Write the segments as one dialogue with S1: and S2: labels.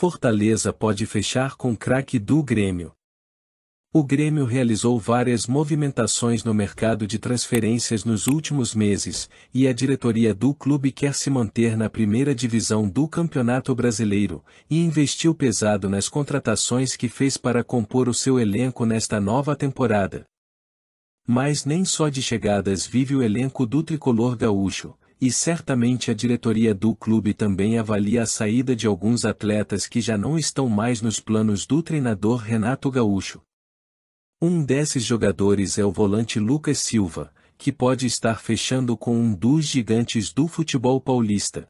S1: Fortaleza pode fechar com craque do Grêmio. O Grêmio realizou várias movimentações no mercado de transferências nos últimos meses, e a diretoria do clube quer se manter na primeira divisão do Campeonato Brasileiro, e investiu pesado nas contratações que fez para compor o seu elenco nesta nova temporada. Mas nem só de chegadas vive o elenco do tricolor gaúcho. E certamente a diretoria do clube também avalia a saída de alguns atletas que já não estão mais nos planos do treinador Renato Gaúcho. Um desses jogadores é o volante Lucas Silva, que pode estar fechando com um dos gigantes do futebol paulista,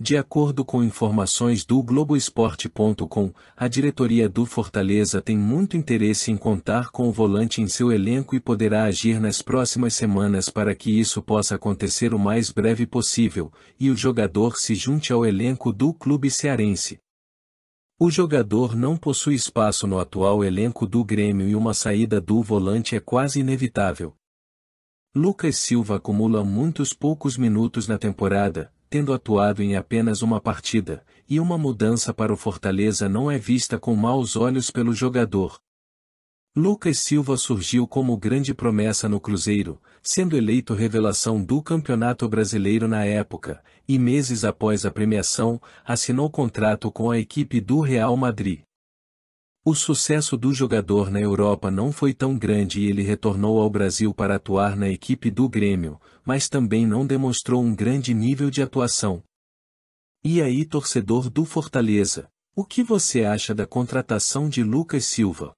S1: de acordo com informações do Globoesporte.com, a diretoria do Fortaleza tem muito interesse em contar com o volante em seu elenco e poderá agir nas próximas semanas para que isso possa acontecer o mais breve possível, e o jogador se junte ao elenco do clube cearense. O jogador não possui espaço no atual elenco do Grêmio e uma saída do volante é quase inevitável. Lucas Silva acumula muitos poucos minutos na temporada, tendo atuado em apenas uma partida, e uma mudança para o Fortaleza não é vista com maus olhos pelo jogador. Lucas Silva surgiu como grande promessa no Cruzeiro, sendo eleito revelação do Campeonato Brasileiro na época, e meses após a premiação, assinou contrato com a equipe do Real Madrid. O sucesso do jogador na Europa não foi tão grande e ele retornou ao Brasil para atuar na equipe do Grêmio, mas também não demonstrou um grande nível de atuação. E aí, torcedor do Fortaleza, o que você acha da contratação de Lucas Silva?